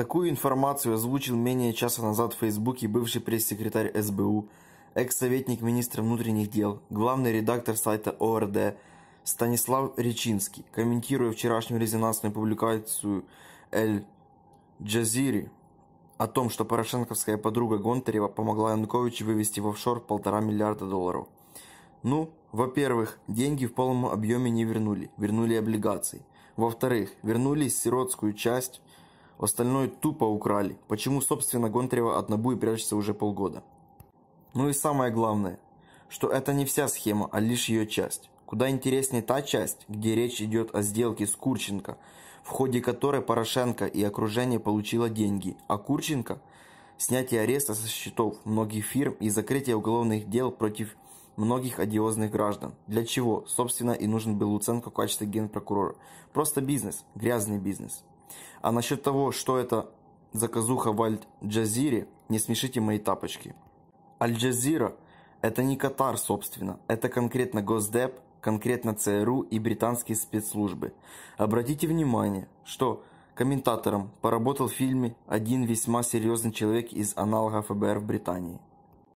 Такую информацию озвучил менее часа назад в Фейсбуке бывший пресс-секретарь СБУ, экс-советник министра внутренних дел, главный редактор сайта ОРД Станислав Речинский, комментируя вчерашнюю резонансную публикацию «Эль Джазири» о том, что порошенковская подруга Гонтарева помогла Януковичу вывести в офшор полтора миллиарда долларов. Ну, во-первых, деньги в полном объеме не вернули, вернули облигации. Во-вторых, вернули сиротскую часть – Остальное тупо украли. Почему, собственно, Гонтарева от Набу и прячется уже полгода? Ну и самое главное, что это не вся схема, а лишь ее часть. Куда интереснее та часть, где речь идет о сделке с Курченко, в ходе которой Порошенко и окружение получило деньги, а Курченко – снятие ареста со счетов многих фирм и закрытие уголовных дел против многих одиозных граждан. Для чего, собственно, и нужен был Луценко в качестве генпрокурора. Просто бизнес, грязный бизнес. А насчет того, что это заказуха в Аль-Джазире, не смешите мои тапочки. Аль-Джазира – это не Катар, собственно. Это конкретно Госдеп, конкретно ЦРУ и британские спецслужбы. Обратите внимание, что комментатором поработал в фильме один весьма серьезный человек из аналога ФБР в Британии.